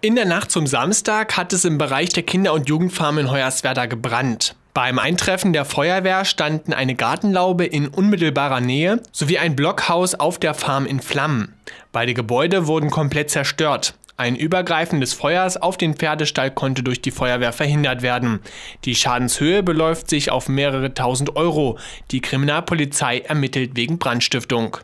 In der Nacht zum Samstag hat es im Bereich der Kinder- und Jugendfarm in Hoyerswerda gebrannt. Beim Eintreffen der Feuerwehr standen eine Gartenlaube in unmittelbarer Nähe sowie ein Blockhaus auf der Farm in Flammen. Beide Gebäude wurden komplett zerstört. Ein Übergreifen des Feuers auf den Pferdestall konnte durch die Feuerwehr verhindert werden. Die Schadenshöhe beläuft sich auf mehrere tausend Euro. Die Kriminalpolizei ermittelt wegen Brandstiftung.